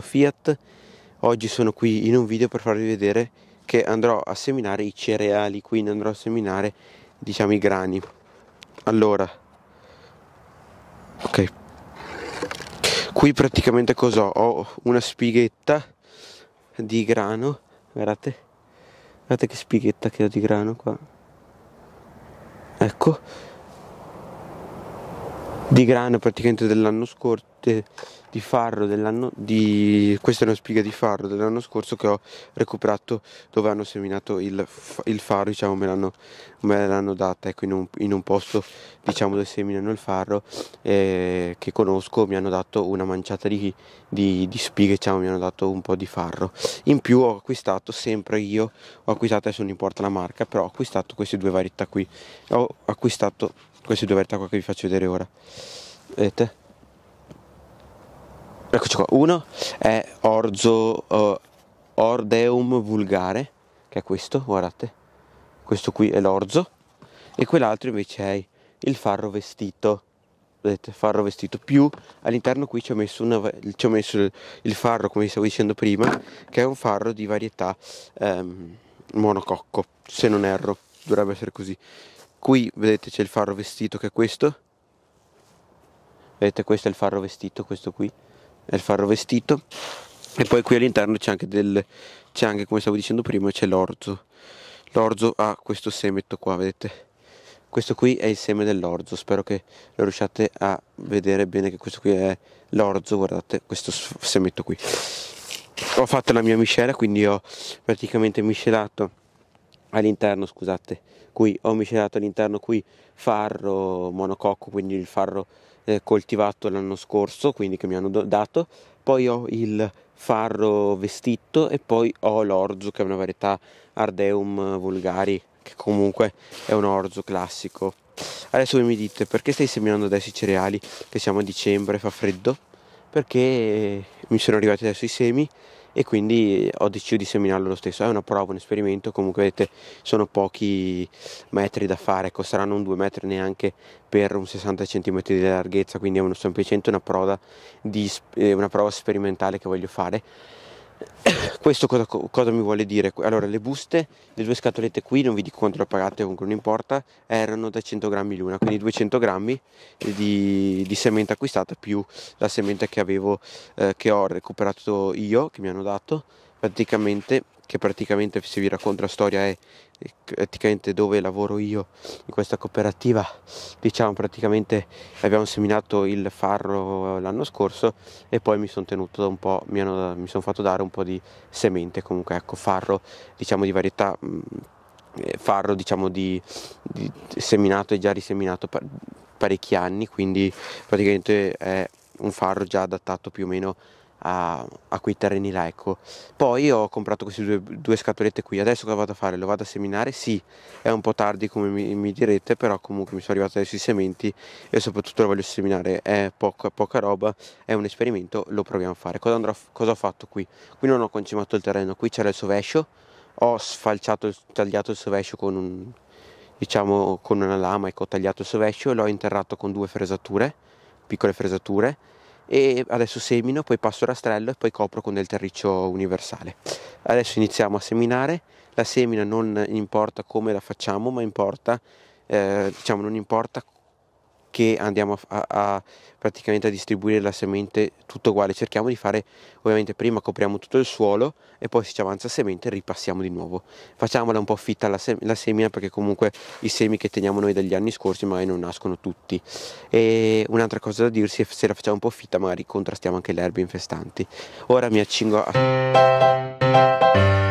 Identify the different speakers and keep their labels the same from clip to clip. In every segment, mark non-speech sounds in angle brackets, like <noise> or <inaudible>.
Speaker 1: Fiat, oggi sono qui in un video per farvi vedere che andrò a seminare i cereali, quindi andrò a seminare diciamo i grani. Allora, ok, qui praticamente cos'ho? Ho una spighetta di grano, guardate, guardate che spighetta che ho di grano qua, ecco, di grano praticamente dell'anno scorso notte di farro dell'anno di questa è una spiga di farro dell'anno scorso che ho recuperato dove hanno seminato il, il farro diciamo me l'hanno, me l'hanno data ecco in un, in un, posto diciamo dove seminano il farro eh, che conosco mi hanno dato una manciata di, di, di spighe diciamo mi hanno dato un po' di farro in più ho acquistato sempre io ho acquistato adesso non importa la marca però ho acquistato queste due varietà qui ho acquistato queste due varietà qua che vi faccio vedere ora vedete qua. Uno è Orzo uh, Ordeum vulgare, che è questo, guardate. Questo qui è l'orzo e quell'altro invece è il farro vestito. Vedete, farro vestito più all'interno qui ci ho messo, una, ci ho messo il, il, farro, come vi stavo dicendo prima, che è un farro di varietà um, monococco, se non erro, dovrebbe essere così. Qui vedete c'è il farro vestito che è questo. Vedete, questo è il farro vestito, questo qui è il farro vestito e poi qui all'interno c'è anche del c'è anche come stavo dicendo prima c'è l'orzo l'orzo ha questo semetto qua vedete questo qui è il seme dell'orzo spero che lo riusciate a vedere bene che questo qui è l'orzo guardate questo semetto qui ho fatto la mia miscela quindi ho praticamente miscelato all'interno, scusate, qui ho miscelato all'interno qui farro monococco, quindi il farro eh, coltivato l'anno scorso, quindi che mi hanno dato, poi ho il farro vestito e poi ho l'orzo che è una varietà Ardeum vulgari, che comunque è un orzo classico. Adesso voi mi dite perché stai seminando adesso i cereali, che siamo a dicembre, fa freddo? Perché mi sono arrivati adesso i semi e quindi ho deciso di seminarlo lo stesso. È una prova, un esperimento, comunque vedete sono pochi metri da fare, ecco, saranno un 2 metri neanche per un 60 cm di larghezza, quindi è uno, semplicemente una prova, di, eh, una prova sperimentale che voglio fare <coughs> questo cosa, cosa, mi vuole dire? Allora, le buste, le due scatolette qui, non vi dico quanto le ho pagate, comunque non importa, erano da 100 grammi l'una, quindi 200 grammi di, di sementa acquistata più la semente che avevo, eh, che ho recuperato io, che mi hanno dato, praticamente, che praticamente se vi racconto la storia è praticamente dove lavoro io in questa cooperativa diciamo praticamente abbiamo seminato il farro l'anno scorso e poi mi sono tenuto un po' mi, hanno, mi sono fatto dare un po' di semente comunque ecco farro diciamo di varietà mm, eh, farro diciamo di, di seminato e già riseminato parecchi anni quindi praticamente è un farro già adattato più o meno a, a quei terreni là ecco poi ho comprato queste due, due, scatolette qui adesso cosa vado a fare lo vado a seminare sì è un po' tardi come mi, mi direte però comunque mi sono arrivato adesso i sementi e soprattutto lo voglio seminare è poca, poca roba è un esperimento lo proviamo a fare cosa, andrò, cosa ho fatto qui qui non ho concimato il terreno qui c'era il sovescio ho sfalciato tagliato il sovescio con un diciamo con una lama ecco ho tagliato il sovescio e l'ho interrato con due fresature piccole fresature e adesso semino, poi passo rastrello e poi copro con del terriccio universale. Adesso iniziamo a seminare, la semina non importa come la facciamo, ma importa, eh, diciamo, non importa che andiamo a, a, a praticamente a distribuire la semente tutto uguale. Cerchiamo di fare, ovviamente prima copriamo tutto il suolo e poi se ci avanza semente ripassiamo di nuovo. Facciamola un po' fitta la, sem- la semina perché comunque i semi che teniamo noi dagli anni scorsi magari non nascono tutti. E un'altra cosa da dirsi, se la facciamo un po' fitta magari contrastiamo anche le erbe infestanti. Ora mi accingo a...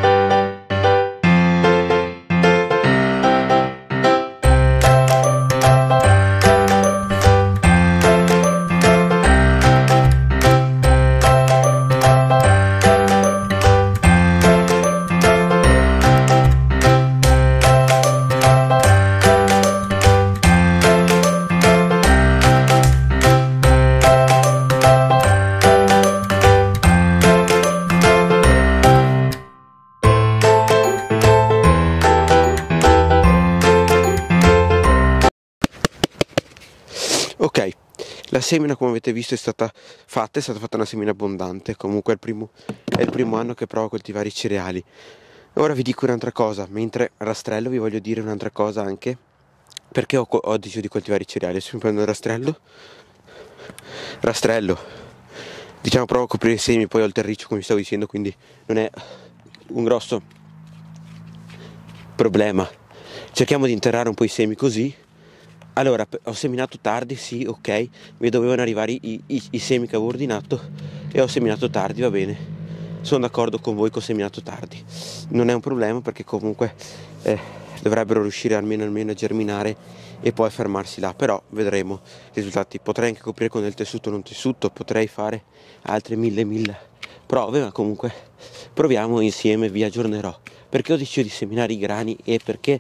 Speaker 1: semina come avete visto è stata fatta, è stata fatta una semina abbondante, comunque è il primo, è il primo anno che provo a coltivare i cereali. Ora vi dico un'altra cosa, mentre rastrello vi voglio dire un'altra cosa anche, perché ho, ho deciso di coltivare i cereali, se mi prendo il rastrello, rastrello, diciamo provo a coprire i semi, poi ho il terriccio come vi stavo dicendo, quindi non è un grosso problema. Cerchiamo di interrare un po' i semi così allora, ho seminato tardi, sì, ok, mi dovevano arrivare i, i, i semi che avevo ordinato e ho seminato tardi, va bene. Sono d'accordo con voi che ho seminato tardi. Non è un problema perché comunque eh, dovrebbero riuscire almeno, almeno a germinare e poi a fermarsi là, però vedremo i risultati. Potrei anche coprire con del tessuto o non tessuto, potrei fare altre mille mille prove, ma comunque proviamo insieme, vi aggiornerò. Perché ho deciso di seminare i grani e perché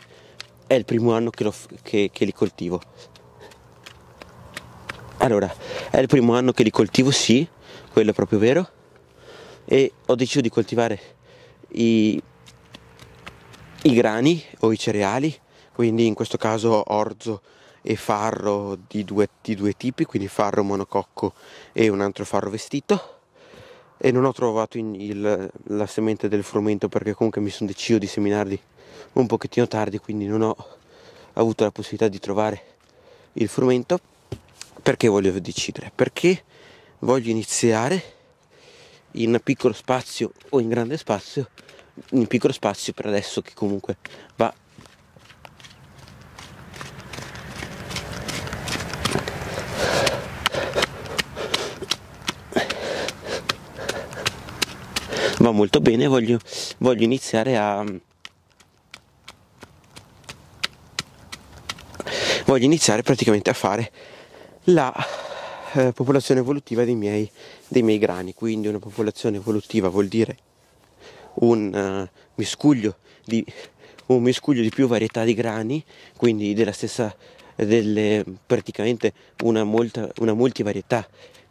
Speaker 1: è il primo anno che, lo, che, che li coltivo. Allora, è il primo anno che li coltivo, sì, quello è proprio vero, e ho deciso di coltivare i, i grani o i cereali, quindi in questo caso orzo e farro di due, di due, tipi, quindi farro monococco e un altro farro vestito. E non ho trovato il, la semente del frumento perché comunque mi sono deciso di seminarli un pochettino tardi quindi non ho avuto la possibilità di trovare il frumento perché voglio decidere perché voglio iniziare in piccolo spazio o in grande spazio in piccolo spazio per adesso che comunque va va molto bene voglio, voglio iniziare a voglio iniziare praticamente a fare la eh, popolazione evolutiva dei miei, dei miei, grani. Quindi una popolazione evolutiva vuol dire un, uh, miscuglio, di, un miscuglio di più varietà di grani, quindi della stessa delle, praticamente una, molta, una multivarietà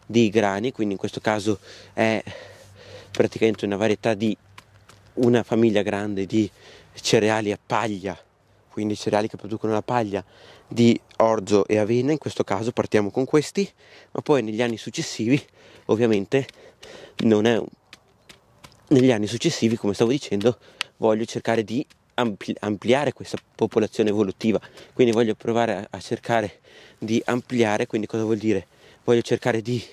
Speaker 1: di grani, quindi in questo caso è praticamente una varietà di una famiglia grande di cereali a paglia quindi cereali che producono la paglia di orzo e avena, in questo caso partiamo con questi, ma poi negli anni successivi ovviamente non è un... negli anni successivi, come stavo dicendo, voglio cercare di ampliare questa popolazione evolutiva, quindi voglio provare a, a cercare di ampliare, quindi cosa vuol dire? Voglio cercare di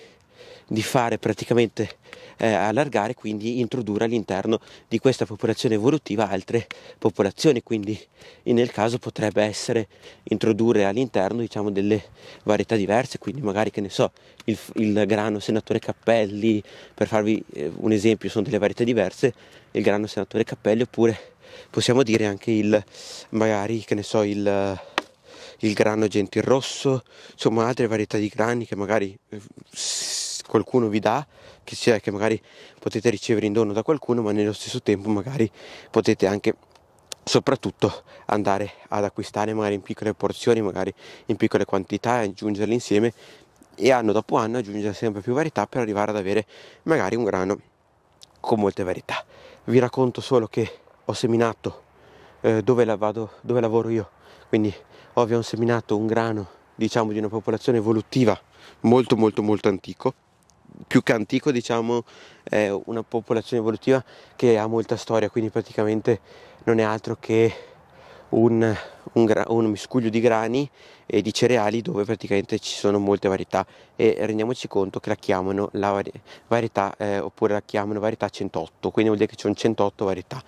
Speaker 1: di fare praticamente eh, allargare, quindi introdurre all'interno di questa popolazione evolutiva altre popolazioni, quindi nel caso potrebbe essere introdurre all'interno diciamo, delle varietà diverse, quindi magari che ne so, il, il grano senatore cappelli, per farvi eh, un esempio, sono delle varietà diverse, il grano senatore cappelli oppure possiamo dire anche il magari che ne so il il grano gentil rosso, insomma altre varietà di grani che magari eh, qualcuno vi dà, che sia che magari potete ricevere in dono da qualcuno, ma nello stesso tempo magari potete anche soprattutto andare ad acquistare magari in piccole porzioni, magari in piccole quantità e aggiungerle insieme e anno dopo anno aggiungere sempre più varietà per arrivare ad avere magari un grano con molte varietà. Vi racconto solo che ho seminato eh, dove, la vado, dove lavoro io, quindi ovvio ho seminato un grano diciamo di una popolazione evolutiva molto molto molto antico più che antico diciamo è una popolazione evolutiva che ha molta storia quindi praticamente non è altro che un, un, un, miscuglio di grani e di cereali dove praticamente ci sono molte varietà e rendiamoci conto che la chiamano la vari- varietà eh, oppure la chiamano varietà 108 quindi vuol dire che ci sono 108 varietà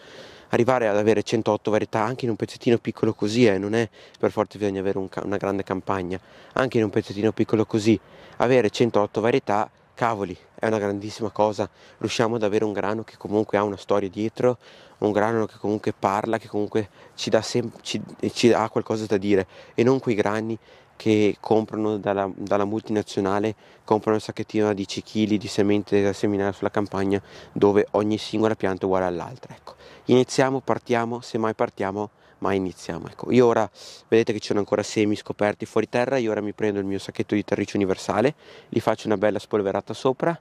Speaker 1: arrivare ad avere 108 varietà anche in un pezzettino piccolo così eh, non è per forza bisogna avere un una grande campagna anche in un pezzettino piccolo così avere 108 varietà cavoli, è una grandissima cosa, riusciamo ad avere un grano che comunque ha una storia dietro, un grano che comunque parla, che comunque ci dà, sem- ci, ci dà qualcosa da dire e non quei grani che comprano dalla, dalla multinazionale, comprano un sacchettino da 10 kg di semente da seminare sulla campagna dove ogni singola pianta è uguale all'altra. Ecco, iniziamo, partiamo, semmai partiamo ma iniziamo. Ecco. Io ora, vedete che ci sono ancora semi scoperti fuori terra, io ora mi prendo il mio sacchetto di terriccio universale, gli faccio una bella spolverata sopra,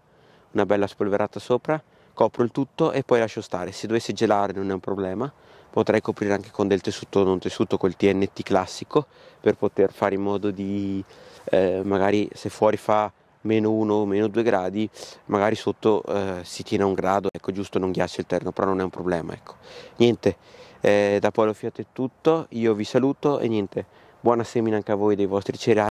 Speaker 1: una bella spolverata sopra, copro il tutto e poi lascio stare. Se dovesse gelare non è un problema, potrei coprire anche con del tessuto non tessuto col TNT classico per poter fare in modo di eh, magari se fuori fa meno 1 o meno 2 gradi magari sotto eh, si tiene un grado ecco giusto non ghiaccia il terno però non è un problema ecco niente eh, da Paolo Fiat è tutto, io vi saluto e niente, buona semina anche a voi dei vostri cereali.